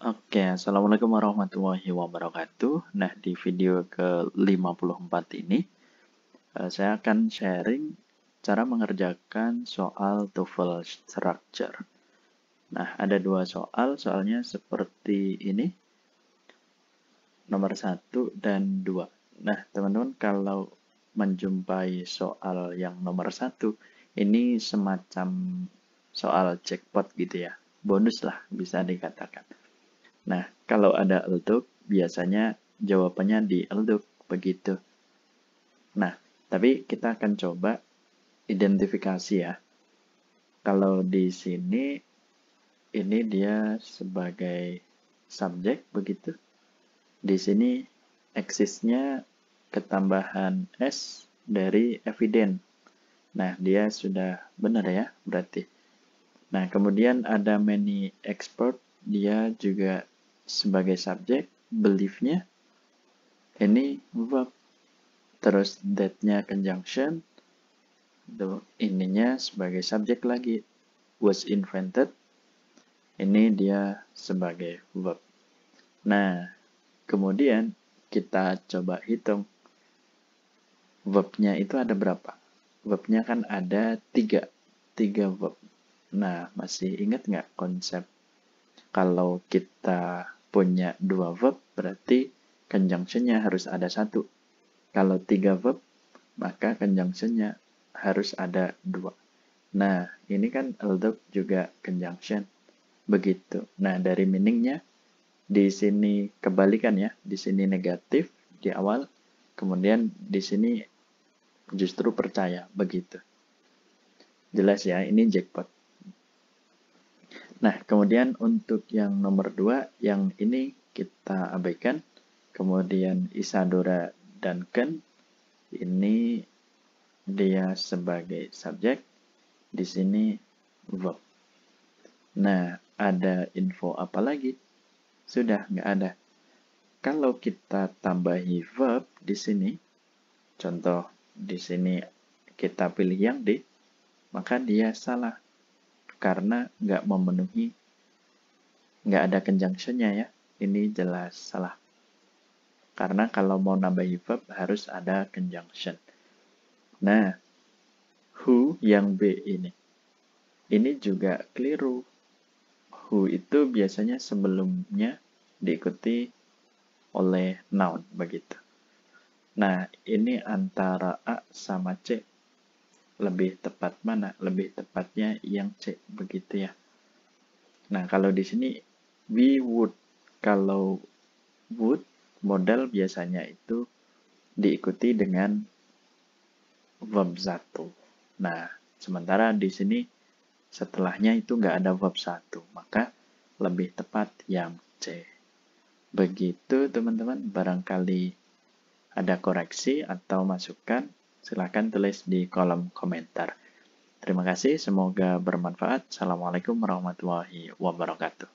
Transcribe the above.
Oke, Assalamualaikum warahmatullahi wabarakatuh. Nah, di video ke-54 ini, eh, saya akan sharing cara mengerjakan soal TOEFL Structure. Nah, ada dua soal, soalnya seperti ini, nomor 1 dan 2. Nah, teman-teman, kalau menjumpai soal yang nomor 1, ini semacam soal jackpot gitu ya, bonus lah bisa dikatakan. Nah, kalau ada elduk, biasanya jawabannya di elduk, begitu. Nah, tapi kita akan coba identifikasi ya. Kalau di sini, ini dia sebagai subjek, begitu. Di sini, eksisnya ketambahan S dari eviden. Nah, dia sudah benar ya, berarti. Nah, kemudian ada many expert dia juga sebagai subjek, beliefnya ini verb. Terus that-nya conjunction, the ininya sebagai subjek lagi. Was invented, ini dia sebagai verb. Nah, kemudian kita coba hitung verbnya itu ada berapa? Verbnya kan ada tiga, tiga verb. Nah, masih ingat nggak konsep kalau kita punya dua verb, berarti conjunctionnya harus ada satu. Kalau tiga verb, maka conjunctionnya harus ada dua. Nah, ini kan LDOP juga conjunction. Begitu. Nah, dari meaningnya, di sini kebalikan ya. Di sini negatif di awal, kemudian di sini justru percaya. Begitu. Jelas ya, ini jackpot. Nah, kemudian untuk yang nomor dua, yang ini kita abaikan. Kemudian Isadora Duncan, ini dia sebagai subjek, di sini verb. Nah, ada info apa lagi? Sudah, nggak ada. Kalau kita tambahi verb di sini, contoh di sini kita pilih yang D, maka dia salah karena nggak memenuhi nggak ada conjunctionnya ya ini jelas salah karena kalau mau nambah verb harus ada conjunction nah who yang B ini ini juga keliru who itu biasanya sebelumnya diikuti oleh noun begitu nah ini antara A sama C lebih tepat mana? Lebih tepatnya yang C begitu ya. Nah, kalau di sini we would kalau would modal biasanya itu diikuti dengan verb 1. Nah, sementara di sini setelahnya itu nggak ada verb 1, maka lebih tepat yang C. Begitu teman-teman, barangkali ada koreksi atau masukan, Silahkan tulis di kolom komentar. Terima kasih, semoga bermanfaat. Assalamualaikum warahmatullahi wabarakatuh.